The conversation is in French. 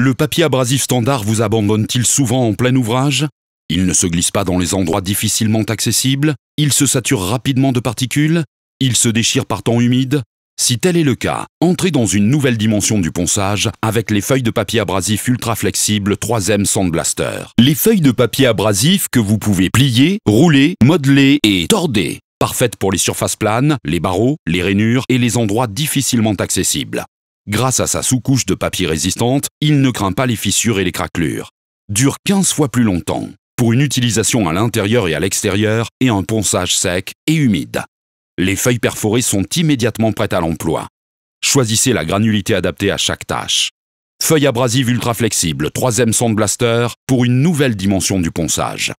Le papier abrasif standard vous abandonne-t-il souvent en plein ouvrage Il ne se glisse pas dans les endroits difficilement accessibles Il se sature rapidement de particules Il se déchire par temps humide Si tel est le cas, entrez dans une nouvelle dimension du ponçage avec les feuilles de papier abrasif ultra flexible 3M Sandblaster. Les feuilles de papier abrasif que vous pouvez plier, rouler, modeler et torder. Parfaites pour les surfaces planes, les barreaux, les rainures et les endroits difficilement accessibles. Grâce à sa sous-couche de papier résistante, il ne craint pas les fissures et les craquelures. Dure 15 fois plus longtemps, pour une utilisation à l'intérieur et à l'extérieur et un ponçage sec et humide. Les feuilles perforées sont immédiatement prêtes à l'emploi. Choisissez la granulité adaptée à chaque tâche. Feuille abrasive ultra flexible, troisième sand blaster, pour une nouvelle dimension du ponçage.